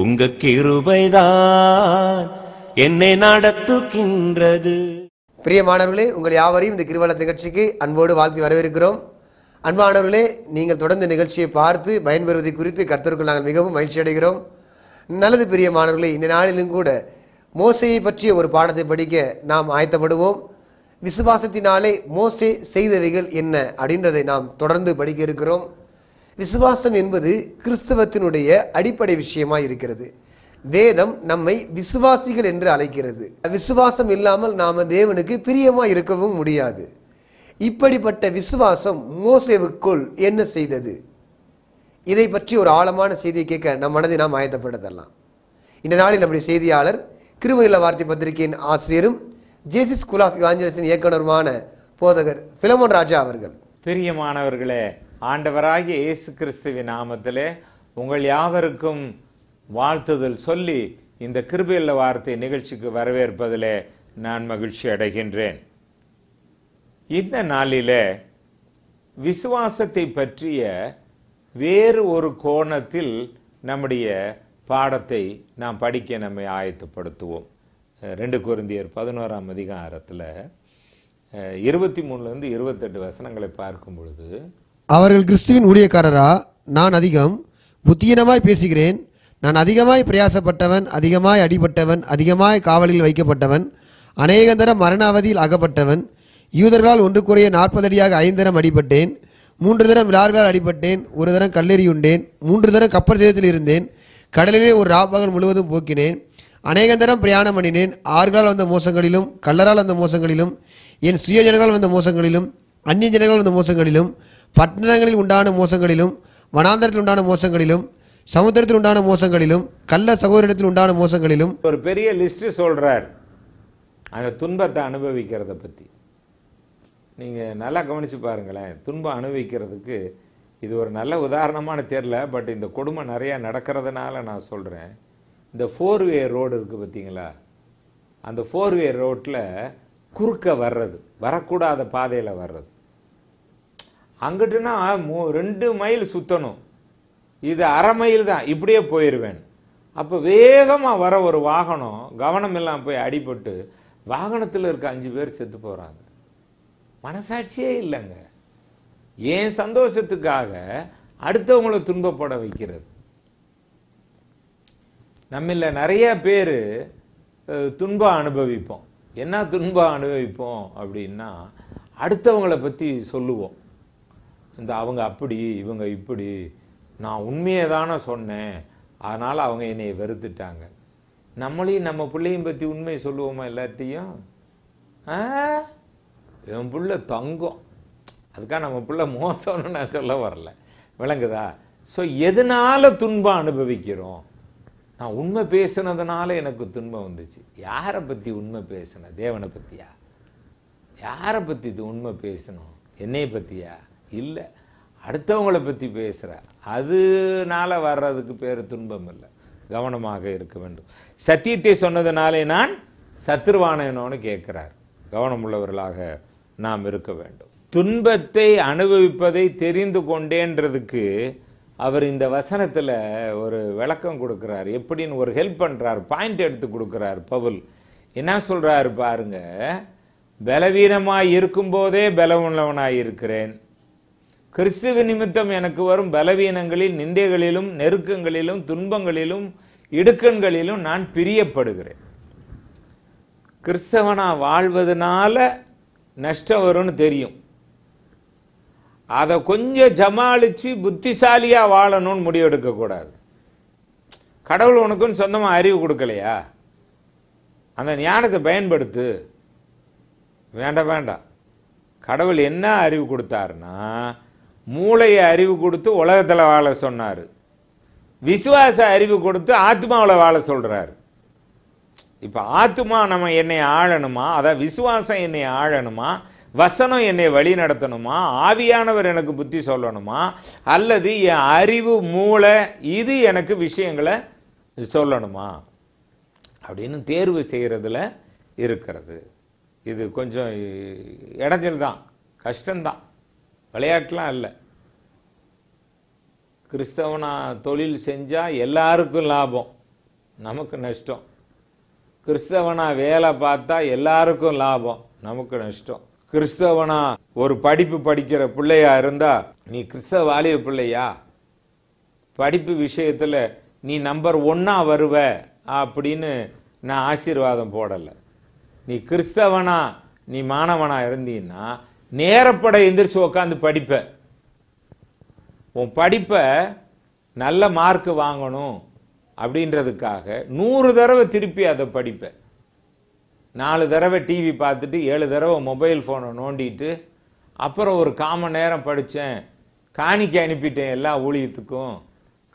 உங்கள் கிருபைதான் என்னை நடத்துகின்றது பிரியமானவர்களே உங்கள் யாவரையும் இந்த கிருவல நிகழ்ச்சிக்கு அன்போடு வாழ்த்து வரவேற்கிறோம் அன்பானவர்களே நீங்கள் தொடர்ந்து நிகழ்ச்சியை பார்த்து பயன்பெறுவதை குறித்து கருத்தருக்கு நாங்கள் மிகவும் மகிழ்ச்சி அடைகிறோம் நல்லது பிரியமானவர்களே இந்த நாளிலும் கூட மோசையை பற்றிய ஒரு பாடத்தை படிக்க நாம் ஆயத்தப்படுவோம் விசுவாசத்தினாலே மோசே செய்தவைகள் என்ன அப்படின்றதை நாம் தொடர்ந்து படிக்க இருக்கிறோம் விசுவாசம் என்பது கிறிஸ்தவத்தினுடைய அடிப்படை விஷயமா இருக்கிறது வேதம் நம்மை விசுவாசிகள் என்று அழைக்கிறது விசுவாசம் இல்லாமல் நாம் தேவனுக்கு பிரியமாக இருக்கவும் முடியாது இப்படிப்பட்ட விசுவாசம் மோசேவுக்குள் என்ன செய்தது இதை பற்றி ஒரு ஆழமான செய்தியை கேட்க நம் மனதை நாம் ஆயத்தப்படுத்தலாம் இந்த நாளில் நம்முடைய செய்தியாளர் கிருமயில வார்த்தை பத்திரிகையின் ஆசிரியரும் ஜேசிஸ் ஸ்கூல் ஆஃப் இவாஞ்சலிஸின் இயக்குனருமான போதகர் பிலமோன் ராஜா அவர்கள் பிரியமானவர்களே ஆண்டவராகிய இயேசு கிறிஸ்துவின் நாமத்திலே உங்கள் யாவருக்கும் வாழ்த்துதல் சொல்லி இந்த கிருபையுள்ள வார்த்தை நிகழ்ச்சிக்கு வரவேற்பதிலே நான் மகிழ்ச்சி அடைகின்றேன் இந்த நாளில விசுவாசத்தை பற்றிய வேறு ஒரு கோணத்தில் நம்முடைய பாடத்தை நாம் படிக்க நம்மை ஆயத்தப்படுத்துவோம் ரெண்டு குருந்தியர் பதினோராம் அதிகாரத்தில் இருபத்தி மூணுலேருந்து இருபத்தெட்டு வசனங்களை பார்க்கும் பொழுது அவர்கள் கிறிஸ்துவின் ஊழியக்காரரா நான் அதிகம் புத்தியினமாய் பேசுகிறேன் நான் அதிகமாய் பிரயாசப்பட்டவன் அதிகமாய் அடிபட்டவன் அதிகமாய் காவலில் வைக்கப்பட்டவன் அநேகந்தரம் மரண அவதியில் அகப்பட்டவன் யூதர்களால் ஒன்று குறைய நாற்பது அடியாக ஐந்தரம் அடிபட்டேன் மூன்று தரம் விழார்களால் அடிபட்டேன் ஒரு தரம் கல்லெறியுண்டேன் மூன்று தரம் கப்பல் சேதத்தில் இருந்தேன் கடலிலே ஒரு ராப்பகல் முழுவதும் போக்கினேன் அநேகந்தரம் பிரயாணம் அணினேன் ஆறுகளால் வந்த மோசங்களிலும் கல்லரால் வந்த மோசங்களிலும் என் சுயஜனங்களால் வந்த மோசங்களிலும் அந்நிய ஜனங்கள் வந்த மோசங்களிலும் பட்டணங்களில் உண்டான மோசங்களிலும் வனாந்தரத்தில் உண்டான மோசங்களிலும் சமுத்திரத்தில் உண்டான மோசங்களிலும் கள்ள சகோதரத்தில் உண்டான மோசங்களிலும் ஒரு பெரிய லிஸ்ட் சொல்றார் அந்த துன்பத்தை அனுபவிக்கிறத பற்றி நீங்கள் நல்லா கவனிச்சு பாருங்களேன் துன்பம் அனுபவிக்கிறதுக்கு இது ஒரு நல்ல உதாரணமான தெரியல பட் இந்த கொடுமை நிறையா நடக்கிறதுனால நான் சொல்கிறேன் இந்த ஃபோர் வே ரோடு இருக்குது பார்த்தீங்களா அந்த ஃபோர் வே ரோட்டில் குறுக்க வர்றது வரக்கூடாத பாதையில் வர்றது அங்கிட்டுனா ரெண்டு மைல் சுற்றணும் இது அரை மைல் தான் இப்படியே போயிடுவேன் அப்போ வேகமாக வர ஒரு வாகனம் கவனம் இல்லாமல் போய் அடிபட்டு வாகனத்தில் இருக்க அஞ்சு பேர் செத்து போகிறாங்க மனசாட்சியே இல்லைங்க ஏன் சந்தோஷத்துக்காக அடுத்தவங்களை துன்பப்பட வைக்கிறது நம்மள நிறைய பேர் துன்பம் அனுபவிப்போம் என்ன துன்பம் அனுபவிப்போம் அப்படின்னா அடுத்தவங்களை பற்றி சொல்லுவோம் இந்த அவங்க அப்படி இவங்க இப்படி நான் உண்மையை தானே சொன்னேன் அதனால் அவங்க என்னை வெறுத்துட்டாங்க நம்மளையும் நம்ம பிள்ளையும் பற்றி உண்மை சொல்லுவோமா எல்லாத்தையும் என் பிள்ள தங்கம் அதுக்காக நம்ம பிள்ளை மோசம்னு நான் சொல்ல வரல விளங்குதா ஸோ எதனால் துன்பம் அனுபவிக்கிறோம் நான் உண்மை பேசுனதுனால எனக்கு துன்பம் வந்துச்சு யாரை பற்றி உண்மை பேசின தேவனை பற்றியா யாரை பற்றி உண்மை பேசணும் என்னையை பற்றியா இல்லை அடுத்தவங்களை பற்றி பேசுகிற அதனால வர்றதுக்கு பேர் துன்பம் இல்லை கவனமாக இருக்க வேண்டும் சத்தியத்தை சொன்னதுனாலே நான் சத்துருவானவனோன்னு கேட்குறார் கவனமுள்ளவர்களாக நாம் இருக்க வேண்டும் துன்பத்தை அனுபவிப்பதை தெரிந்து கொண்டேன்றதுக்கு அவர் இந்த வசனத்தில் ஒரு விளக்கம் கொடுக்குறார் எப்படின்னு ஒரு ஹெல்ப் பண்ணுறார் பாயிண்ட் எடுத்து கொடுக்குறார் பவுல் என்ன சொல்கிறாரு பாருங்க பலவீனமாக இருக்கும்போதே பலவுள்ளவனாக இருக்கிறேன் கிறிஸ்துவ நிமித்தம் எனக்கு வரும் பலவீனங்களில் நிந்தைகளிலும் நெருக்கங்களிலும் துன்பங்களிலும் இடுக்கண்களிலும் நான் பிரியப்படுகிறேன் கிறிஸ்தவனாக வாழ்வதனால நஷ்டம் வரும்னு தெரியும் அதை கொஞ்சம் ஜமாளித்து புத்திசாலியாக வாழணும்னு முடிவெடுக்கக்கூடாது கடவுள் உனக்கும் சொந்தமாக அறிவு கொடுக்கலையா அந்த ஞானத்தை பயன்படுத்து வேண்டாம் வேண்டாம் கடவுள் என்ன அறிவு கொடுத்தாருன்னா மூளையை அறிவு கொடுத்து உலகத்தில் வாழ சொன்னார் விசுவாச அறிவு கொடுத்து ஆத்மாவில் வாழ சொல்கிறார் இப்போ ஆத்மா நம்ம என்னை ஆளணுமா அதான் விசுவாசம் என்னை ஆளணுமா வசனம் என்னை வழி நடத்தணுமா ஆவியானவர் எனக்கு புத்தி சொல்லணுமா அல்லது என் அறிவு மூளை இது எனக்கு விஷயங்களை சொல்லணுமா அப்படின்னு தேர்வு செய்கிறதுல இருக்கிறது இது கொஞ்சம் இடைஞ்சல் தான் கஷ்டம்தான் விளையாட்டுலாம் இல்லை கிறிஸ்தவனா தொழில் செஞ்சால் எல்லாருக்கும் லாபம் நமக்கு நஷ்டம் கிறிஸ்தவனா வேலை பார்த்தா எல்லாருக்கும் லாபம் நமக்கு நஷ்டம் கிறிஸ்தவனா ஒரு படிப்பு படிக்கிற பிள்ளையா இருந்தா நீ வாலிய பிள்ளையா படிப்பு விஷயத்தில் நீ நம்பர் ஒன்னா வருவ அப்படின்னு நான் ஆசீர்வாதம் போடலை நீ கிறிஸ்தவனா நீ மாணவனா இருந்தீன்னா நேரப்பட எந்திரிச்சு உட்காந்து படிப்ப உன் படிப்பை நல்ல மார்க் வாங்கணும் அப்படின்றதுக்காக நூறு தடவை திருப்பி அதை படிப்பேன் நாலு தடவை டிவி பார்த்துட்டு ஏழு தடவை மொபைல் ஃபோனை நோண்டிட்டு அப்புறம் ஒரு காம நேரம் படித்தேன் காணிக்க அனுப்பிட்டேன் எல்லா ஊழியத்துக்கும்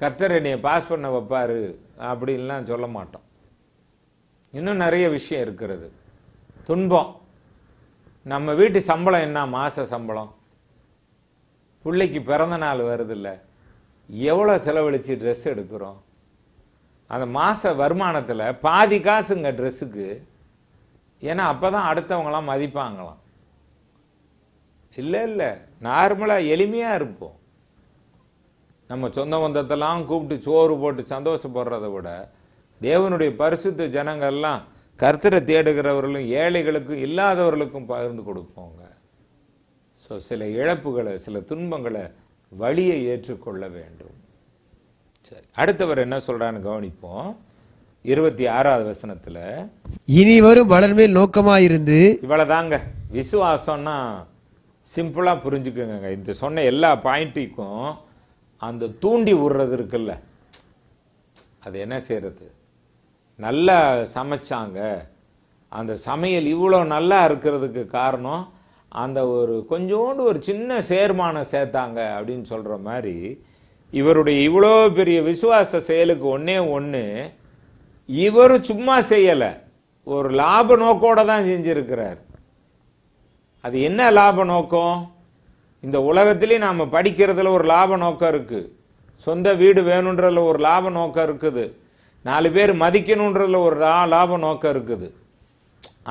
கர்த்தர் என்னையை பாஸ் பண்ண வைப்பாரு அப்படின்லாம் சொல்ல மாட்டோம் இன்னும் நிறைய விஷயம் இருக்கிறது துன்பம் நம்ம வீட்டு சம்பளம் என்ன மாத சம்பளம் பிள்ளைக்கு பிறந்த நாள் வருதில்ல எவ்வளோ செலவழித்து ட்ரெஸ் எடுக்கிறோம் அந்த மாத வருமானத்தில் பாதி காசுங்க ட்ரெஸ்ஸுக்கு ஏன்னா அப்போ தான் அடுத்தவங்களாம் மதிப்பாங்களாம் இல்லை இல்லை நார்மலாக எளிமையாக இருப்போம் நம்ம சொந்த பந்தத்தெல்லாம் கூப்பிட்டு சோறு போட்டு சந்தோஷப்படுறத விட தேவனுடைய பரிசுத்த ஜனங்கள்லாம் கர்த்தரை தேடுகிறவர்களும் ஏழைகளுக்கும் இல்லாதவர்களுக்கும் பகிர்ந்து கொடுப்போங்க ஸோ சில இழப்புகளை சில துன்பங்களை வழியை ஏற்றுக்கொள்ள வேண்டும் சரி அடுத்தவர் என்ன சொல்கிறான்னு கவனிப்போம் இருபத்தி ஆறாவது வசனத்தில் இனி வரும் வளர்மேல் நோக்கமாக இருந்து இவ்வளோதாங்க விசுவாசம்னா சிம்பிளாக புரிஞ்சுக்கோங்க இந்த சொன்ன எல்லா பாயிண்ட்டுக்கும் அந்த தூண்டி விடுறது இருக்குல்ல அது என்ன செய்கிறது நல்லா சமைச்சாங்க அந்த சமையல் இவ்வளோ நல்லா இருக்கிறதுக்கு காரணம் அந்த ஒரு கொஞ்சோண்டு ஒரு சின்ன சேர்மானம் சேர்த்தாங்க அப்படின்னு சொல்கிற மாதிரி இவருடைய இவ்வளோ பெரிய விசுவாச செயலுக்கு ஒன்றே ஒன்று இவர் சும்மா செய்யலை ஒரு லாப நோக்கோடு தான் செஞ்சுருக்கிறார் அது என்ன லாப நோக்கம் இந்த உலகத்திலே நாம் படிக்கிறதுல ஒரு லாப நோக்கம் இருக்குது சொந்த வீடு வேணுன்றதில் ஒரு லாப நோக்கம் இருக்குது நாலு பேர் மதிக்கணுன்றதுல ஒரு லாப நோக்கம் இருக்குது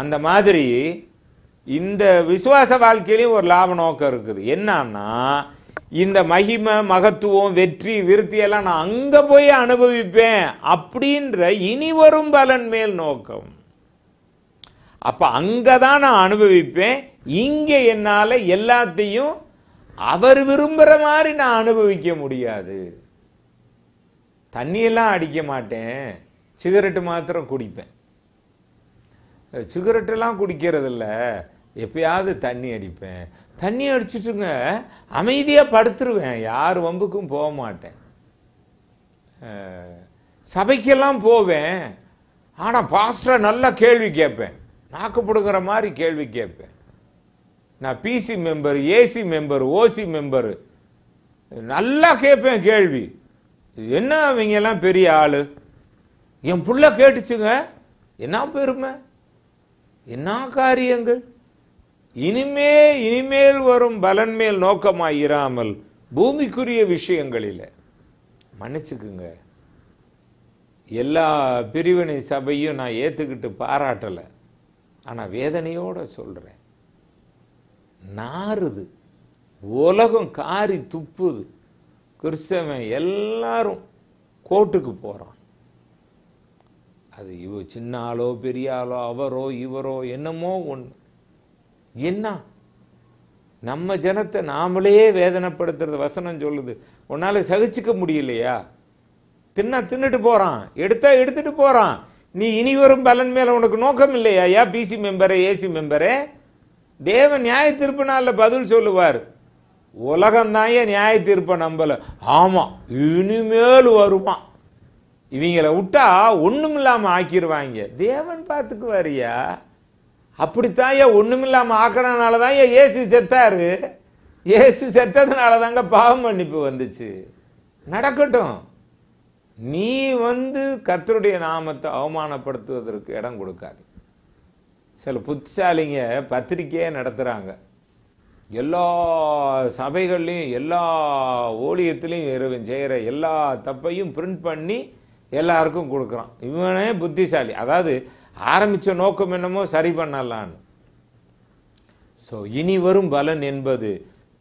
அந்த மாதிரி இந்த விசுவாச வாழ்க்கையிலையும் ஒரு லாப நோக்கம் இருக்குது என்னன்னா இந்த மகிமை மகத்துவம் வெற்றி விருத்தியெல்லாம் நான் அங்கே போய் அனுபவிப்பேன் அப்படின்ற இனி வரும் பலன் மேல் நோக்கம் அப்போ அங்கே தான் நான் அனுபவிப்பேன் இங்கே என்னால் எல்லாத்தையும் அவர் விரும்புகிற மாதிரி நான் அனுபவிக்க முடியாது தண்ணியெல்லாம் அடிக்க மாட்டேன் சிகரெட்டு மாத்திரம் குடிப்பேன் குடிக்கிறது குடிக்கிறதில்ல எப்பயாவது தண்ணி அடிப்பேன் தண்ணி அடிச்சுட்டுங்க அமைதியாக படுத்துருவேன் யார் வம்புக்கும் போக மாட்டேன் சபைக்கெல்லாம் போவேன் ஆனால் பாஸ்டரை நல்லா கேள்வி கேட்பேன் நாக்கு பிடுங்குற மாதிரி கேள்வி கேட்பேன் நான் PC member AC member OC member நல்லா கேட்பேன் கேள்வி என்ன அவங்க எல்லாம் பெரிய ஆள் என் புள்ள கேட்டுச்சுங்க என்ன பெருமை என்ன காரியங்கள் இனிமே இனிமேல் வரும் பலன் மேல் நோக்கமாக இராமல் பூமிக்குரிய விஷயங்களில் மன்னிச்சுக்குங்க எல்லா பிரிவினை சபையும் நான் ஏற்றுக்கிட்டு பாராட்டலை ஆனால் வேதனையோடு சொல்கிறேன் நாறுது உலகம் காரி துப்புது கிறிஸ்தவன் எல்லாரும் கோர்ட்டுக்கு போகிறான் அது இவ சின்ன ஆளோ பெரிய ஆளோ அவரோ இவரோ என்னமோ ஒன்று என்ன நம்ம ஜனத்தை நாமளே வேதனைப்படுத்துறது வசனம் சொல்லுது உன்னால் சகிச்சுக்க முடியலையா தின்னா தின்னுட்டு போகிறான் எடுத்தா எடுத்துட்டு போகிறான் நீ இனி வரும் பலன் மேலே உனக்கு நோக்கம் இல்லையா யா பிசி மெம்பரே ஏசி மெம்பரே தேவன் நியாய திருப்பினால பதில் சொல்லுவார் உலகம்தான் ஏன் நியாய தீர்ப்பை நம்பலை ஆமாம் இனிமேல் வருமா இவங்களை விட்டா ஒன்றும் இல்லாமல் ஆக்கிடுவாங்க தேவன் பார்த்துக்குவாரியா அப்படித்தான் ஏன் ஒன்றும் இல்லாமல் ஆக்கினனால தான் ஏன் ஏசு செத்தாரு ஏசு செத்ததுனால தாங்க பாவம் மன்னிப்பு வந்துச்சு நடக்கட்டும் நீ வந்து கத்தருடைய நாமத்தை அவமானப்படுத்துவதற்கு இடம் கொடுக்காது சில புத்திசாலிங்க பத்திரிக்கையே நடத்துகிறாங்க எல்லா சபைகள்லையும் எல்லா ஓலியத்துலேயும் இறைவன் செய்கிற எல்லா தப்பையும் பிரிண்ட் பண்ணி எல்லாருக்கும் கொடுக்குறான் இவனே புத்திசாலி அதாவது ஆரம்பித்த நோக்கம் என்னமோ சரி பண்ணலான்னு ஸோ இனி வரும் பலன் என்பது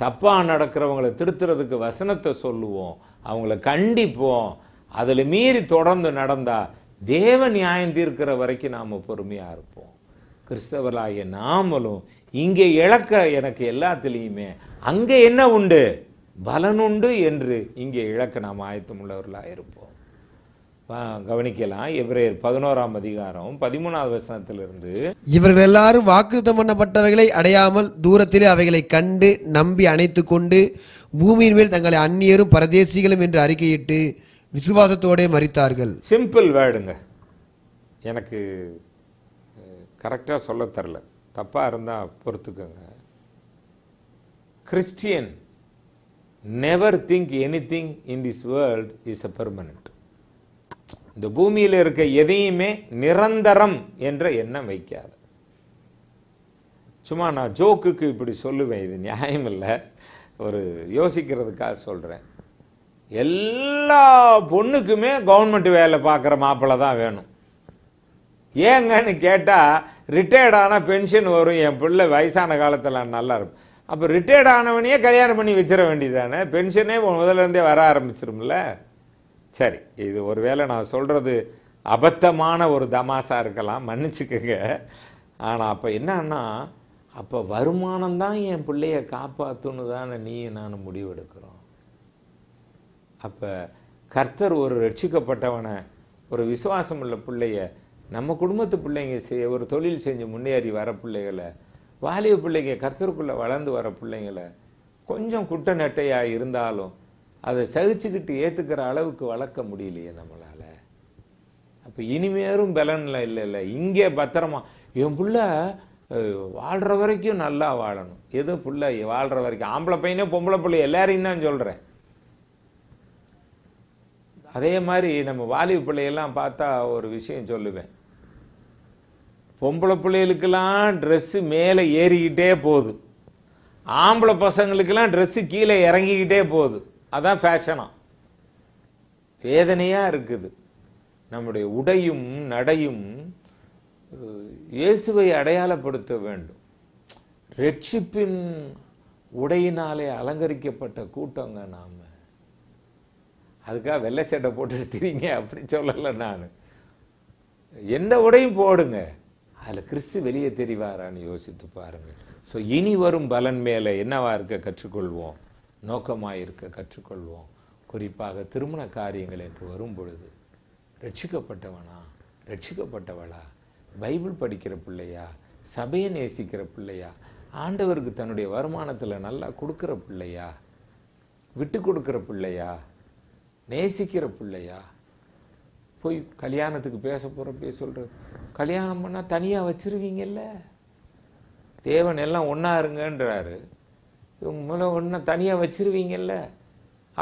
தப்பாக நடக்கிறவங்களை திருத்துறதுக்கு வசனத்தை சொல்லுவோம் அவங்கள கண்டிப்போம் அதில் மீறி தொடர்ந்து நடந்தால் தேவ நியாயம் தீர்க்கிற வரைக்கும் நாம் பொறுமையாக இருப்போம் கிறிஸ்தவர்களாகிய நாமளும் இங்கே இழக்க எனக்கு எல்லாத்துலேயுமே அங்கே என்ன உண்டு பலனுண்டு என்று இங்கே இழக்க நாம் உள்ளவர்களாக இருப்போம் கவனிக்கலாம் இவரே பதினோராம் அதிகாரம் பதிமூணாவது வசனத்திலிருந்து இவர்கள் எல்லாரும் வாக்குத்தம் பண்ணப்பட்டவைகளை அடையாமல் தூரத்திலே அவைகளை கண்டு நம்பி அணைத்து கொண்டு பூமியின் மேல் தங்களை அந்நியரும் பரதேசிகளும் என்று அறிக்கையிட்டு விசுவாசத்தோடே மறித்தார்கள் சிம்பிள் வேர்டுங்க எனக்கு கரெக்டாக சொல்ல தரல தப்பாக இருந்தால் பொறுத்துக்கோங்க Christian never think anything in this world is a permanent இந்த பூமியில் இருக்க எதையுமே நிரந்தரம் என்ற எண்ணம் வைக்காது சும்மா நான் ஜோக்குக்கு இப்படி சொல்லுவேன் இது நியாயம் இல்லை ஒரு யோசிக்கிறதுக்காக சொல்கிறேன் எல்லா பொண்ணுக்குமே கவர்மெண்ட் வேலை பார்க்குற மாப்பிள்ளை தான் வேணும் ஏங்கன்னு கேட்டால் ரிட்டையர்டான பென்ஷன் வரும் என் பிள்ளை வயசான காலத்தில் நல்லா இருக்கும் அப்போ ரிட்டையர்ட் ஆனவனையே கல்யாணம் பண்ணி வச்சிட வேண்டியதானே பென்ஷனே முதலேருந்தே வர ஆரம்பிச்சிரும்ல சரி இது ஒரு வேளை நான் சொல்கிறது அபத்தமான ஒரு தமாசா இருக்கலாம் மன்னிச்சுக்கோங்க ஆனால் அப்போ என்னன்னா அப்போ வருமானம் தான் என் பிள்ளைய காப்பாற்றுன்னு தானே நீ நான் முடிவெடுக்கிறோம் அப்போ கர்த்தர் ஒரு ரட்சிக்கப்பட்டவனை ஒரு விசுவாசம் உள்ள பிள்ளைய நம்ம குடும்பத்து பிள்ளைங்க செய் ஒரு தொழில் செஞ்சு முன்னேறி வர பிள்ளைகளை வாலிப பிள்ளைங்க கர்த்தருக்குள்ளே வளர்ந்து வர பிள்ளைங்களை கொஞ்சம் குட்ட நெட்டையாக இருந்தாலும் அதை சகிச்சுக்கிட்டு ஏற்றுக்கிற அளவுக்கு வளர்க்க முடியலையே நம்மளால் அப்போ இனிமேறும் பலனில் இல்லை இல்லை இங்கே பத்திரமா என் பிள்ள வாழ்கிற வரைக்கும் நல்லா வாழணும் எதுவும் பிள்ளை வாழ்கிற வரைக்கும் ஆம்பளை பையனே பொம்பளை பிள்ளை எல்லாரையும் தான் சொல்கிறேன் அதே மாதிரி நம்ம வாலிப பிள்ளையெல்லாம் பார்த்தா ஒரு விஷயம் சொல்லுவேன் பொம்பளை பிள்ளைகளுக்கெல்லாம் ட்ரெஸ்ஸு மேலே ஏறிக்கிட்டே போகுது ஆம்பளை பசங்களுக்கெல்லாம் ட்ரெஸ்ஸு கீழே இறங்கிக்கிட்டே போகுது அதான் ஃபேஷனாக வேதனையாக இருக்குது நம்முடைய உடையும் நடையும் இயேசுவை அடையாளப்படுத்த வேண்டும் ரட்சிப்பின் உடையினாலே அலங்கரிக்கப்பட்ட கூட்டங்க நாம் அதுக்காக வெள்ளை சட்டை போட்டு எடுத்துறீங்க அப்படின்னு சொல்லலை நான் எந்த உடையும் போடுங்க அதில் கிறிஸ்து வெளியே தெரிவாரான்னு யோசித்து பாருங்கள் ஸோ இனி வரும் பலன் மேலே என்னவா இருக்க கற்றுக்கொள்வோம் நோக்கமாக இருக்க கற்றுக்கொள்வோம் குறிப்பாக திருமண காரியங்கள் என்று வரும் பொழுது ரட்சிக்கப்பட்டவனா ரட்சிக்கப்பட்டவளா பைபிள் படிக்கிற பிள்ளையா சபையை நேசிக்கிற பிள்ளையா ஆண்டவருக்கு தன்னுடைய வருமானத்தில் நல்லா கொடுக்குற பிள்ளையா விட்டு கொடுக்குற பிள்ளையா நேசிக்கிற பிள்ளையா போய் கல்யாணத்துக்கு பேச போகிறப்பே சொல்கிற கல்யாணம் பண்ணால் தனியாக வச்சுருவீங்கல்ல தேவன் எல்லாம் ஒன்றா இருங்கன்றாரு இவங்க மூலம் ஒன்றா தனியாக வச்சுருவீங்கல்ல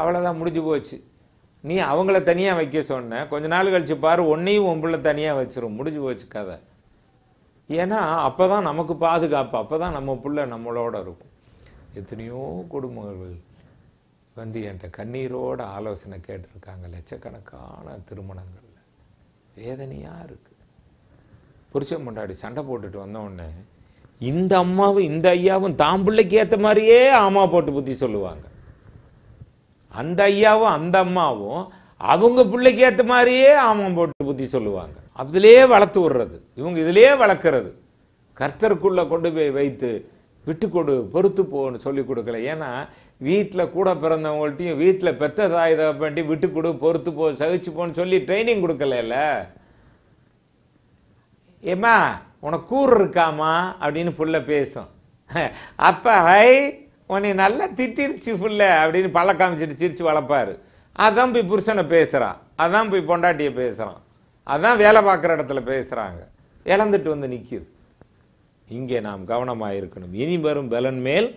அவ்வளோதான் முடிஞ்சு போச்சு நீ அவங்கள தனியாக வைக்க சொன்ன கொஞ்ச நாள் கழிச்சு பாரு ஒன்னையும் உன் தனியாக வச்சிரும் முடிஞ்சு போச்சு கதை ஏன்னா அப்போ தான் நமக்கு பாதுகாப்பு அப்போ தான் நம்ம பிள்ளை நம்மளோட இருக்கும் எத்தனையோ குடும்பங்கள் வந்து என்கிட்ட கண்ணீரோட ஆலோசனை கேட்டிருக்காங்க லட்சக்கணக்கான திருமணங்களில் வேதனையாக இருக்குது புருஷன் முன்னாடி சண்டை போட்டுட்டு வந்தோடனே இந்த அம்மாவும் இந்த ஐயாவும் தாம் பிள்ளைக்கு ஏற்ற மாதிரியே ஆமா போட்டு புத்தி சொல்லுவாங்க அந்த ஐயாவும் அந்த அம்மாவும் அவங்க பிள்ளைக்கு ஏற்ற மாதிரியே ஆமாம் போட்டு புத்தி சொல்லுவாங்க அதுலேயே வளர்த்து விடுறது இவங்க இதுலேயே வளர்க்குறது கர்த்தருக்குள்ளே கொண்டு போய் வைத்து விட்டு கொடு பொறுத்து போன்னு சொல்லி கொடுக்கல ஏன்னா வீட்டில் கூட பிறந்தவங்கள்ட்டையும் வீட்டில் பெத்த தாய் தகப்பன்ட்டி விட்டு கொடு பொறுத்து போ சகிச்சு போன்னு சொல்லி ட்ரைனிங் கொடுக்கல ஏம்மா உனக்கு கூறு இருக்காமா அப்படின்னு புள்ள பேசும் அப்பா ஹை உன்னை நல்லா திட்டிருச்சு புள்ள அப்படின்னு பள்ள காமிச்சிட்டு சிரிச்சு வளர்ப்பார் அதான் போய் புருஷனை பேசுகிறான் அதான் போய் பொண்டாட்டியை பேசுகிறான் அதான் வேலை பார்க்குற இடத்துல பேசுகிறாங்க இழந்துட்டு வந்து நிற்கிது இங்கே நாம் கவனமாக இருக்கணும் இனி வரும் பலன் மேல்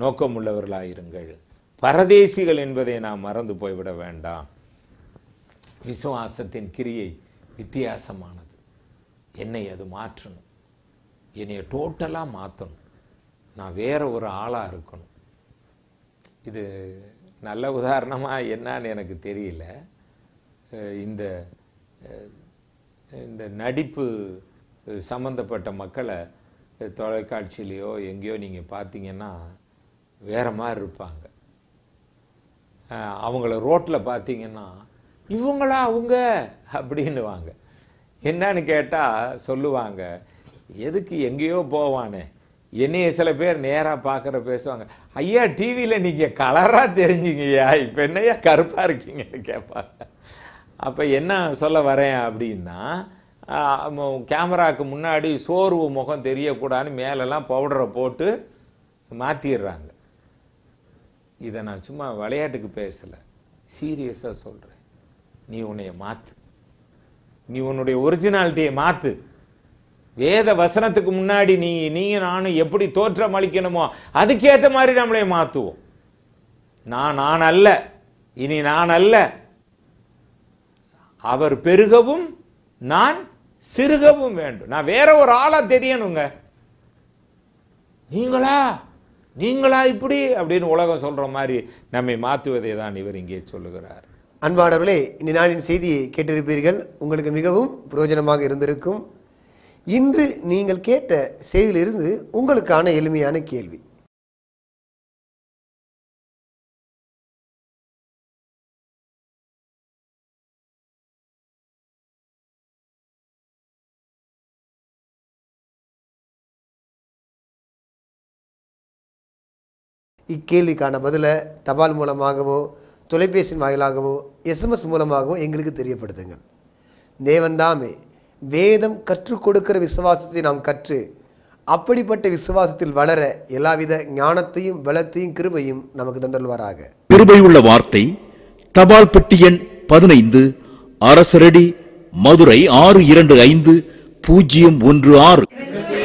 நோக்கம் உள்ளவர்களாயிருங்கள் பரதேசிகள் என்பதை நாம் மறந்து போய்விட வேண்டாம் விசுவாசத்தின் கிரியை வித்தியாசமானது என்னை அது மாற்றணும் என்னை டோட்டலாக மாற்றணும் நான் வேற ஒரு ஆளாக இருக்கணும் இது நல்ல உதாரணமாக என்னான்னு எனக்கு தெரியல இந்த இந்த நடிப்பு சம்மந்தப்பட்ட மக்களை தொலைக்காட்சியிலையோ எங்கேயோ நீங்கள் பார்த்தீங்கன்னா வேற மாதிரி இருப்பாங்க அவங்கள ரோட்டில் பார்த்தீங்கன்னா இவங்களா அவங்க அப்படின்னுவாங்க என்னன்னு கேட்டால் சொல்லுவாங்க எதுக்கு எங்கேயோ போவானே என்னைய சில பேர் நேராக பார்க்குற பேசுவாங்க ஐயா டிவியில் நீங்கள் கலராக தெரிஞ்சுங்கய்யா இப்போ என்னையா கருப்பாக இருக்கீங்கன்னு கேட்பாங்க அப்போ என்ன சொல்ல வரேன் அப்படின்னா கேமராவுக்கு முன்னாடி சோர்வு முகம் தெரியக்கூடாதுன்னு மேலெல்லாம் பவுடரை போட்டு மாற்றிடுறாங்க இதை நான் சும்மா விளையாட்டுக்கு பேசலை சீரியஸாக சொல்கிறேன் நீ உன்னைய மாற்று நீ உன்னுடைய ஒரிஜினாலிட்டியை மாற்று வேத வசனத்துக்கு முன்னாடி நீ நீங்கள் நானும் எப்படி தோற்றம் அளிக்கணுமோ அதுக்கேற்ற மாதிரி நம்மளே மாற்றுவோம் நான் நான் அல்ல இனி நான் அல்ல அவர் பெருகவும் நான் சிறுகவும் வேண்டும் நான் வேற ஒரு ஆளா தெரியணுங்க நீங்களா நீங்களா இப்படி அப்படின்னு உலகம் சொல்கிற மாதிரி நம்மை மாற்றுவதை தான் இவர் இங்கே சொல்லுகிறார் அன்பாளர்களே இந்த நாளின் செய்தியை கேட்டிருப்பீர்கள் உங்களுக்கு மிகவும் பிரயோஜனமாக இருந்திருக்கும் இன்று நீங்கள் கேட்ட செய்தியிலிருந்து உங்களுக்கான எளிமையான கேள்வி இக்கேள்விக்கான பதிலை தபால் மூலமாகவோ தொலைபேசி வாயிலாகவோ எஸ்எம்எஸ் மூலமாகவோ எங்களுக்கு தெரியப்படுத்துங்க தேவன்தாமே வேதம் கற்றுக் கொடுக்கிற விசுவாசத்தை நாம் கற்று அப்படிப்பட்ட விசுவாசத்தில் வளர எல்லாவித ஞானத்தையும் பலத்தையும் கிருபையும் நமக்கு தந்தல்வாராக கிருபை உள்ள வார்த்தை தபால் பெட்டி எண் பதினைந்து அரசரடி மதுரை ஆறு இரண்டு ஐந்து பூஜ்ஜியம் ஒன்று ஆறு